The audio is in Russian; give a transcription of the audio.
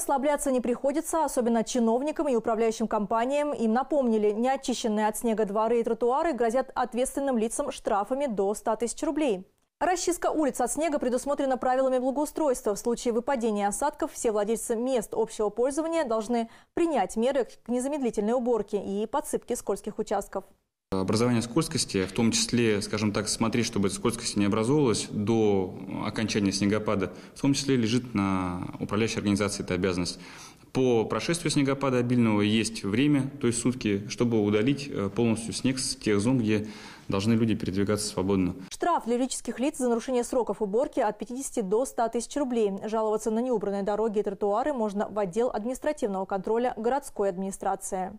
ослабляться не приходится, особенно чиновникам и управляющим компаниям. Им напомнили, неочищенные от снега дворы и тротуары грозят ответственным лицам штрафами до 100 тысяч рублей. Расчистка улиц от снега предусмотрена правилами благоустройства. В случае выпадения осадков все владельцы мест общего пользования должны принять меры к незамедлительной уборке и подсыпке скользких участков. Образование скользкости, в том числе, скажем так, смотреть, чтобы эта скользкость не образовывалась до окончания снегопада, в том числе лежит на управляющей организации эта обязанность. По прошествию снегопада обильного есть время, то есть сутки, чтобы удалить э, полностью снег с тех зон, где должны люди передвигаться свободно. Штраф для юридических лиц за нарушение сроков уборки от 50 до 100 тысяч рублей. Жаловаться на неубранные дороги и тротуары можно в отдел административного контроля городской администрации.